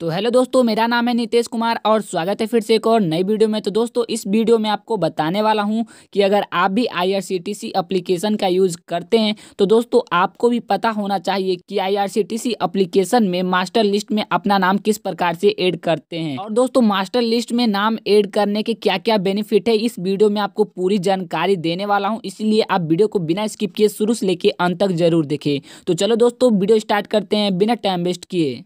तो हेलो दोस्तों मेरा नाम है नितेश कुमार और स्वागत है फिर से एक और नई वीडियो में तो दोस्तों इस वीडियो में आपको बताने वाला हूं कि अगर आप भी आईआरसीटीसी एप्लीकेशन का यूज़ करते हैं तो दोस्तों आपको भी पता होना चाहिए कि आईआरसीटीसी एप्लीकेशन में मास्टर लिस्ट में अपना नाम किस प्रकार से एड करते हैं और दोस्तों मास्टर लिस्ट में नाम एड करने के क्या क्या बेनिफिट है इस वीडियो में आपको पूरी जानकारी देने वाला हूँ इसलिए आप वीडियो को बिना स्किप किए शुरू से लेके अंत तक जरूर देखें तो चलो दोस्तों वीडियो स्टार्ट करते हैं बिना टाइम वेस्ट किए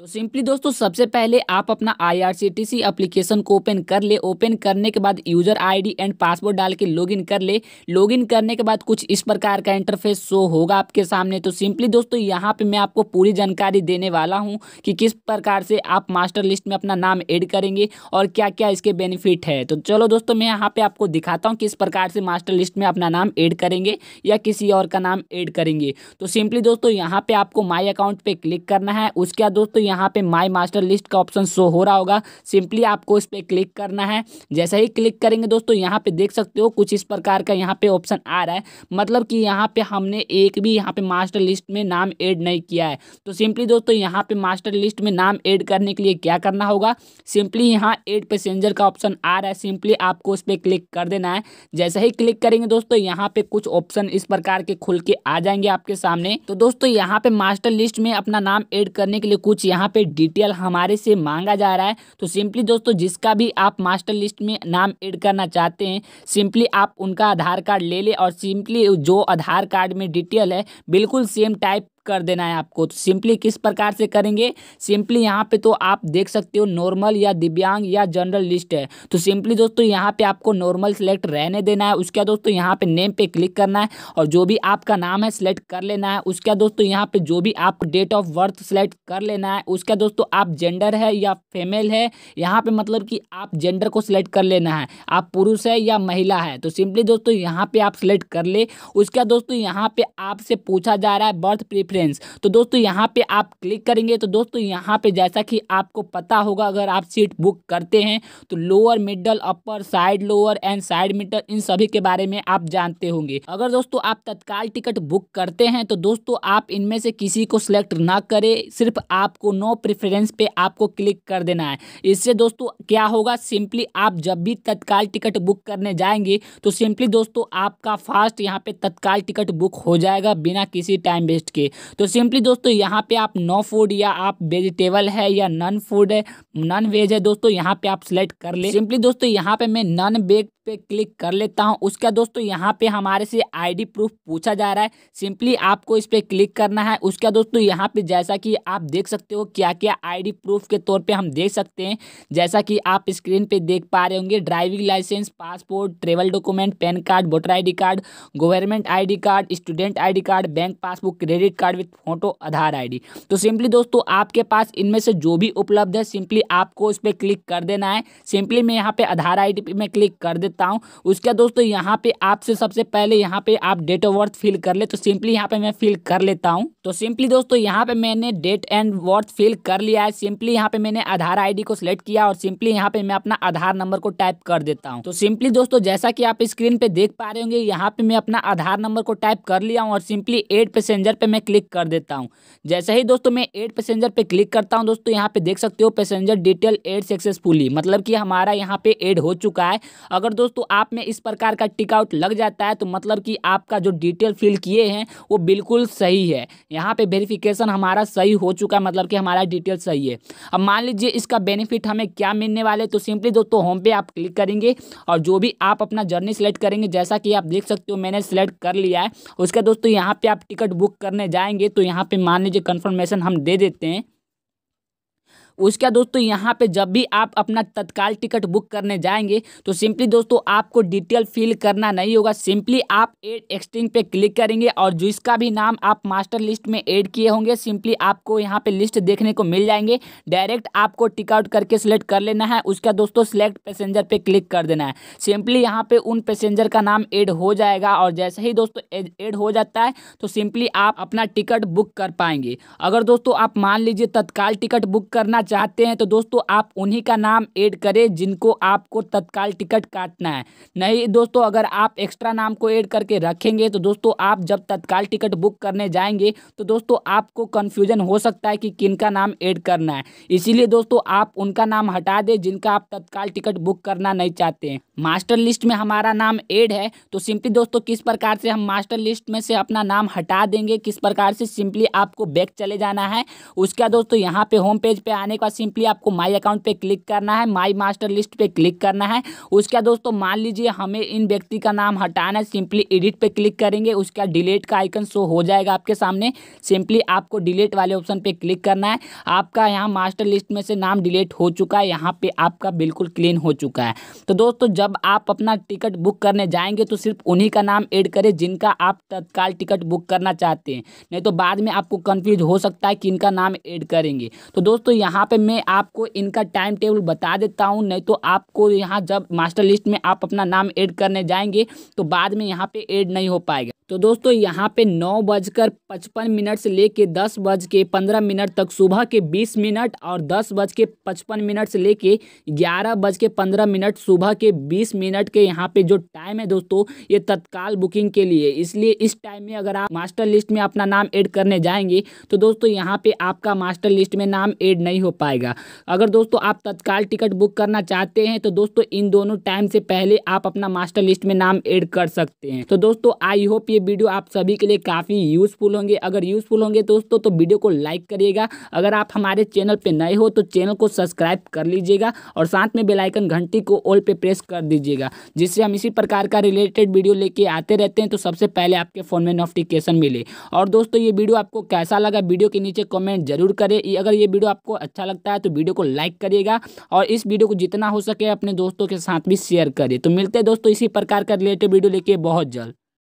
तो सिंपली दोस्तों सबसे पहले आप अपना आईआरसीटीसी एप्लीकेशन को ओपन कर ले ओपन करने के बाद यूजर आईडी एंड पासवर्ड डाल के लॉगिन कर ले लॉगिन करने के बाद कुछ इस प्रकार का इंटरफेस शो होगा आपके सामने तो सिंपली दोस्तों यहाँ पे मैं आपको पूरी जानकारी देने वाला हूँ कि किस प्रकार से आप मास्टर लिस्ट में अपना नाम एड करेंगे और क्या क्या इसके बेनिफिट है तो चलो दोस्तों मैं यहाँ पर आपको दिखाता हूँ किस प्रकार से मास्टर लिस्ट में अपना नाम एड करेंगे या किसी और का नाम एड करेंगे तो सिंपली दोस्तों यहाँ पर आपको माई अकाउंट पर क्लिक करना है उसके बाद दोस्तों यहाँ पे माई मास्टर लिस्ट का ऑप्शन शो हो रहा होगा सिंपली आपको इस पर क्लिक करना है जैसे ही क्लिक करेंगे दोस्तों यहाँ पे देख सकते हो कुछ इस प्रकार का यहाँ पे ऑप्शन आ रहा है मतलब कि यहाँ पे हमने एक भी यहाँ पे मास्टर लिस्ट में नाम ऐड नहीं किया है तो सिंपली दोस्तों यहाँ पे मास्टर लिस्ट में नाम ऐड करने के लिए क्या करना होगा सिंपली यहाँ एड पैसेंजर का ऑप्शन आ रहा है सिंपली आपको उस पर क्लिक कर देना है जैसे ही क्लिक करेंगे दोस्तों यहाँ पे कुछ ऑप्शन इस प्रकार के खुल के आ जाएंगे आपके सामने तो दोस्तों यहाँ पे मास्टर लिस्ट में अपना नाम एड करने के लिए कुछ यहाँ यहाँ पे डिटेल हमारे से मांगा जा रहा है तो सिंपली दोस्तों जिसका भी आप मास्टर लिस्ट में नाम ऐड करना चाहते हैं सिंपली आप उनका आधार कार्ड ले ले और सिंपली जो आधार कार्ड में डिटेल है बिल्कुल सेम टाइप कर देना है आपको तो सिंपली किस प्रकार से करेंगे सिंपली यहाँ पे तो आप देख सकते हो नॉर्मल या दिव्यांग या जनरल लिस्ट है तो सिंपली दोस्तों यहाँ पे आपको नॉर्मल सेलेक्ट रहने देना है उसके बाद दोस्तों यहाँ पे नेम पे क्लिक करना है और जो भी आपका नाम है सिलेक्ट कर लेना है उसके बाद दोस्तों यहाँ पे जो भी आप डेट ऑफ बर्थ सेलेक्ट कर लेना है उसके बाद दोस्तों आप जेंडर है या फीमेल है यहाँ पे मतलब कि आप जेंडर को सिलेक्ट कर लेना है आप पुरुष है या महिला है तो सिंपली दोस्तों यहाँ पे आप सिलेक्ट कर ले उसके बाद दोस्तों यहाँ पे आपसे पूछा जा रहा है बर्थ प्रिफ प्रेफरेंस तो दोस्तों यहाँ पे आप क्लिक करेंगे तो दोस्तों यहाँ पे जैसा कि आपको पता होगा अगर आप सीट बुक करते हैं तो lower middle upper side lower and side middle इन सभी के बारे में आप जानते होंगे अगर दोस्तों आप तत्काल टिकट बुक करते हैं तो दोस्तों आप इनमें से किसी को सिलेक्ट ना करें सिर्फ आपको नो प्रेफरेंस पे आपको क्लिक कर देना है इससे दोस्तों क्या होगा सिंपली आप जब भी तत्काल टिकट बुक करने जाएंगे तो सिंपली दोस्तों आपका फास्ट यहाँ पे तत्काल टिकट बुक हो जाएगा बिना किसी टाइम वेस्ट के तो सिंपली दोस्तों यहाँ पे आप नो फूड या आप वेजिटेबल है या नॉन फूड है नॉन वेज है दोस्तों यहाँ पे आप सिलेक्ट कर ले सिंपली दोस्तों यहाँ पे मैं नॉन वेज पे क्लिक कर लेता हूँ उसके बाद दोस्तों यहाँ पे हमारे से आईडी प्रूफ पूछा जा रहा है सिंपली आपको इस पर क्लिक करना है उसके बाद दोस्तों यहाँ पे जैसा कि आप देख सकते हो क्या क्या आईडी प्रूफ के तौर पे हम देख सकते हैं जैसा कि आप स्क्रीन पे देख पा रहे होंगे driving licence passport travel document PAN card voter I card government I card student I card bank passbook credit card card with photo Aadhaar ID तो सिंपली दोस्तों आपके पास इनमें से जो भी उपलब्ध है सिंपली आपको इस पर क्लिक कर देना है सिंपली मैं यहाँ पे आधार आईडी पे मैं क्लिक कर देता हूँ उसके दोस्तों यहाँ पे आपसे सबसे पहले यहाँ पे आप डेट ऑफ बर्थ फिल कर ले तो सिंपली यहाँ पे मैं फिल कर लेता हूँ तो सिंपली दोस्तों यहाँ पे मैंने डेट एंड बर्थ फिल कर लिया है सिंपली यहाँ पे मैंने आधार आई को सिलेक्ट किया और सिंपली यहाँ पे मैं अपना आधार नंबर को टाइप कर देता हूँ तो सिंपली दोस्तों जैसा की आप स्क्रीन पे देख पा रहे होंगे यहाँ पे मैं अपना आधार नंबर को टाइप कर लिया हूँ और सिंपली एड पैसेंजर पे मैं क्लिक क्लिक कर देता हूँ जैसे ही दोस्तों मैं एड पैसेंजर पे क्लिक करता हूँ दोस्तों यहाँ पे देख सकते हो पैसेंजर डिटेल एड सक्सेसफुली मतलब कि हमारा यहाँ पे एड हो चुका है अगर दोस्तों आप में इस प्रकार का टिकआउट लग जाता है तो मतलब कि आपका जो डिटेल फिल किए हैं वो बिल्कुल सही है यहाँ पर वेरीफिकेशन हमारा सही हो चुका है मतलब कि हमारा डिटेल सही है अब मान लीजिए इसका बेनिफिट हमें क्या मिलने वाले तो सिंपली दोस्तों होम पे आप क्लिक करेंगे और जो भी आप अपना जर्नी सेलेक्ट करेंगे जैसा कि आप देख सकते हो मैंने सेलेक्ट कर लिया है उसके दोस्तों यहाँ पे आप टिकट बुक करने जाएंगे जाएंगे तो यहाँ पे मान लीजिए कन्फर्मेशन हम दे देते हैं उसका दोस्तों यहाँ पे जब भी आप अपना तत्काल टिकट बुक करने जाएंगे तो सिंपली दोस्तों आपको डिटेल फिल करना नहीं होगा सिंपली आप एड एक्सटिंग पे क्लिक करेंगे और जिसका भी नाम आप मास्टर लिस्ट में एड किए होंगे सिंपली आपको यहाँ पे लिस्ट देखने को मिल जाएंगे डायरेक्ट आपको टिकआउट करके सिलेक्ट कर लेना है उसका दोस्तों सिलेक्ट पैसेंजर पे क्लिक कर देना है सिंपली यहाँ पे उन पैसेंजर का नाम एड हो जाएगा और जैसे ही दोस्तों एड हो जाता है तो सिंपली आप अपना टिकट बुक कर पाएंगे अगर दोस्तों आप मान लीजिए तत्काल टिकट बुक करना चाहते हैं तो दोस्तों आप उन्हीं का नाम ऐड करें जिनको आपको तत्काल टिकट काटना है नहीं दोस्तों अगर आप एक्स्ट्रा नाम को ऐड करके रखेंगे तो दोस्तों आप जब तत्काल टिकट बुक करने जाएंगे तो दोस्तों आपको कन्फ्यूजन हो सकता है कि किन का नाम ऐड करना है इसीलिए दोस्तों आप उनका नाम हटा दें जिनका आप तत्काल टिकट बुक करना नहीं चाहते हैं मास्टर लिस्ट में हमारा नाम ऐड है तो सिंपली दोस्तों किस प्रकार से हम मास्टर लिस्ट में से अपना नाम हटा देंगे किस प्रकार से सिंपली आपको बैक चले जाना है उसका दोस्तों यहाँ पे होम पेज पे आने के बाद सिंपली आपको माई अकाउंट पे क्लिक करना है माई मास्टर लिस्ट पे क्लिक करना है उसके बाद दोस्तों मान लीजिए हमें इन व्यक्ति का नाम हटाना है सिंपली एडिट पे क्लिक करेंगे बाद डिलीट का आइकन शो हो जाएगा आपके सामने सिंपली आपको डिलीट वाले ऑप्शन पर क्लिक करना है आपका यहाँ मास्टर लिस्ट में से नाम डिलीट हो चुका है यहाँ पे आपका बिल्कुल क्लीन हो चुका है तो दोस्तों जब आप अपना टिकट बुक करने जाएंगे तो सिर्फ उन्हीं का नाम ऐड करें जिनका आप तत्काल टिकट बुक करना चाहते हैं नहीं तो बाद में आपको कंफ्यूज हो सकता है कि इनका नाम ऐड करेंगे तो दोस्तों यहाँ पे मैं आपको इनका टाइम टेबल बता देता हूँ नहीं तो आपको यहाँ जब मास्टर लिस्ट में आप अपना नाम ऐड करने जाएंगे तो बाद में यहाँ पे ऐड नहीं हो पाएगा तो दोस्तों यहाँ पे नौ बजकर पचपन मिनट से लेके दस बज के पंद्रह मिनट तक सुबह के बीस मिनट और दस बज के पचपन मिनट से लेके ग्यारह बज के पंद्रह मिनट सुबह के बीस मिनट के यहाँ पे जो टाइम है दोस्तों ये तत्काल बुकिंग के लिए इसलिए इस टाइम में अगर आप मास्टर लिस्ट में अपना नाम ऐड करने जाएंगे तो दोस्तों यहाँ पर आपका मास्टर लिस्ट में नाम एड नहीं हो पाएगा अगर दोस्तों आप तत्काल टिकट बुक करना चाहते हैं तो दोस्तों इन दोनों टाइम से पहले आप अपना मास्टर लिस्ट में नाम ऐड कर सकते हैं तो दोस्तों आई होप ये वीडियो आप सभी के लिए काफ़ी यूज़फुल होंगे अगर यूज़फुल होंगे दोस्तों तो वीडियो को लाइक करिएगा अगर आप हमारे चैनल पर नए हो तो चैनल को सब्सक्राइब कर लीजिएगा और साथ में बेलाइकन घंटी को ऑल पर प्रेस कर दीजिएगा जिससे हम इसी प्रकार का रिलेटेड वीडियो लेके आते रहते हैं तो सबसे पहले आपके फ़ोन में नोटिफिकेशन मिले और दोस्तों ये वीडियो आपको कैसा लगा वीडियो के नीचे कमेंट जरूर करें अगर ये वीडियो आपको अच्छा लगता है तो वीडियो को लाइक करिएगा और इस वीडियो को जितना हो सके अपने दोस्तों के साथ भी शेयर करें तो मिलते हैं दोस्तों इसी प्रकार का रिलेटेड वीडियो लेके बहुत जल्द